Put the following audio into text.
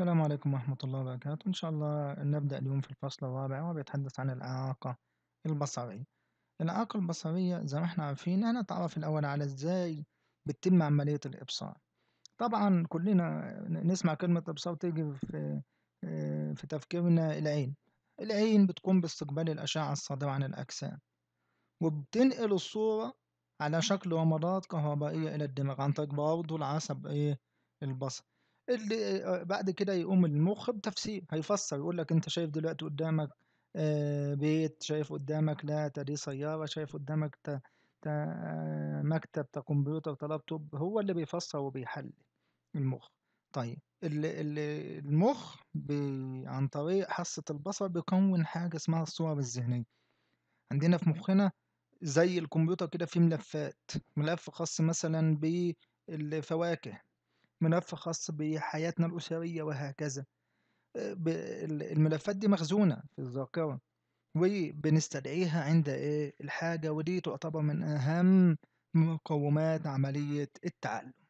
السلام عليكم ورحمة الله وبركاته إن شاء الله نبدأ اليوم في الفصل الرابع وبيتحدث عن الإعاقة البصرية الإعاقة البصرية زي ما احنا عارفين هنتعرف الأول على إزاي بتتم عملية الإبصار طبعا كلنا نسمع كلمة إبصار تيجي في في تفكيرنا العين العين بتقوم باستقبال الأشعة الصادرة عن الأجسام وبتنقل الصورة على شكل ومضات كهربائية إلى الدماغ عن طريق برضه العصب إيه البصري اللي آه، بعد كده يقوم المخ بتفسير هيفسر يقول لك انت شايف دلوقتي قدامك آه، بيت شايف قدامك لا دي سيارة شايف قدامك تا تا آه، مكتب تا كمبيوتر تا لابتوب هو اللي بيفسر وبيحلل المخ طيب المخ عن طريق حاسة البصر بيكون حاجة اسمها الصور الذهنية عندنا في مخنا زي الكمبيوتر كده فيه ملفات ملف خاص مثلا بالفواكه ملف خاص بحياتنا الأسرية وهكذا آه، الملفات دي مخزونة في الذاكرة وبنستدعيها عند آه، الحاجة ودي تعتبر من أهم مقومات عملية التعلم